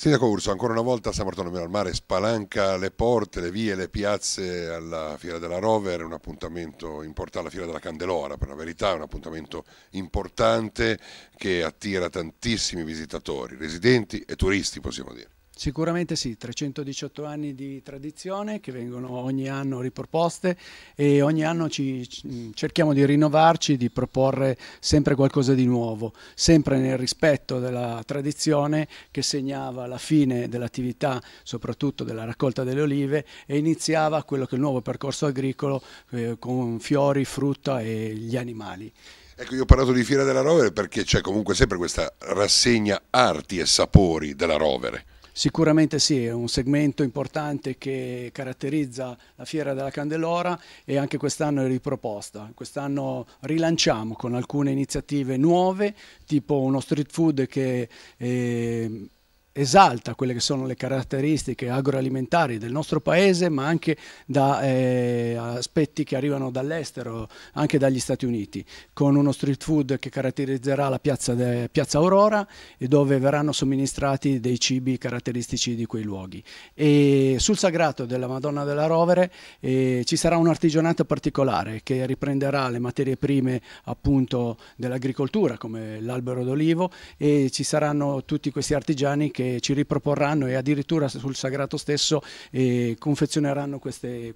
Sindaco Urso, ancora una volta San Martino Meno al Mare spalanca le porte, le vie, le piazze alla Fiera della Rover, un appuntamento importante, alla Fiera della Candelora per la verità, è un appuntamento importante che attira tantissimi visitatori, residenti e turisti possiamo dire. Sicuramente sì, 318 anni di tradizione che vengono ogni anno riproposte e ogni anno ci, mm, cerchiamo di rinnovarci, di proporre sempre qualcosa di nuovo, sempre nel rispetto della tradizione che segnava la fine dell'attività soprattutto della raccolta delle olive e iniziava quello che è il nuovo percorso agricolo eh, con fiori, frutta e gli animali. Ecco, io ho parlato di Fiera della Rovere perché c'è comunque sempre questa rassegna arti e sapori della Rovere. Sicuramente sì, è un segmento importante che caratterizza la Fiera della Candelora e anche quest'anno è riproposta. Quest'anno rilanciamo con alcune iniziative nuove, tipo uno street food che... Eh, esalta quelle che sono le caratteristiche agroalimentari del nostro paese, ma anche da eh, aspetti che arrivano dall'estero, anche dagli Stati Uniti, con uno street food che caratterizzerà la piazza, de, piazza Aurora e dove verranno somministrati dei cibi caratteristici di quei luoghi. E sul sagrato della Madonna della Rovere eh, ci sarà un artigianato particolare che riprenderà le materie prime appunto dell'agricoltura come l'albero d'olivo e ci saranno tutti questi artigiani che ci riproporranno e addirittura sul sagrato stesso eh, confezioneranno questi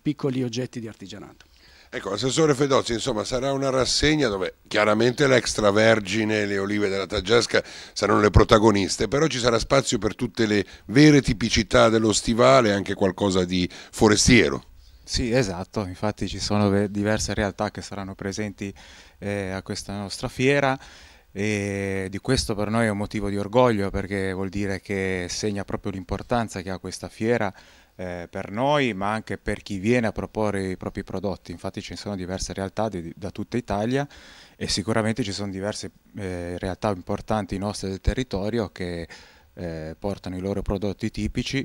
piccoli oggetti di artigianato. Ecco, Assessore Fedozzi, insomma, sarà una rassegna dove chiaramente l'extravergine e le olive della Taggiasca saranno le protagoniste, però ci sarà spazio per tutte le vere tipicità dello stivale, anche qualcosa di forestiero. Sì, esatto, infatti ci sono diverse realtà che saranno presenti eh, a questa nostra fiera e di questo per noi è un motivo di orgoglio perché vuol dire che segna proprio l'importanza che ha questa fiera eh, per noi ma anche per chi viene a proporre i propri prodotti infatti ci sono diverse realtà di, da tutta Italia e sicuramente ci sono diverse eh, realtà importanti nostre del territorio che eh, portano i loro prodotti tipici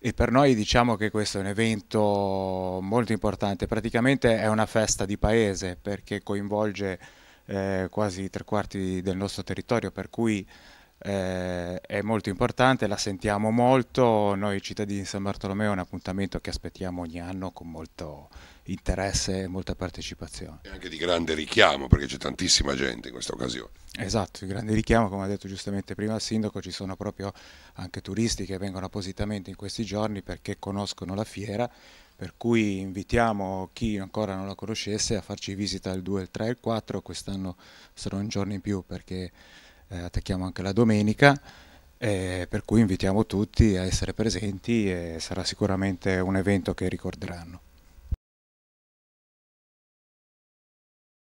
e per noi diciamo che questo è un evento molto importante, praticamente è una festa di paese perché coinvolge eh, quasi tre quarti del nostro territorio, per cui eh, è molto importante, la sentiamo molto, noi cittadini di San Bartolomeo è un appuntamento che aspettiamo ogni anno con molto interesse e molta partecipazione. E anche di grande richiamo perché c'è tantissima gente in questa occasione. Esatto, di grande richiamo, come ha detto giustamente prima il sindaco, ci sono proprio anche turisti che vengono appositamente in questi giorni perché conoscono la fiera, per cui invitiamo chi ancora non la conoscesse a farci visita il 2, il 3 e il 4, quest'anno sarà un giorno in più perché eh, attacchiamo anche la domenica, eh, per cui invitiamo tutti a essere presenti e sarà sicuramente un evento che ricorderanno.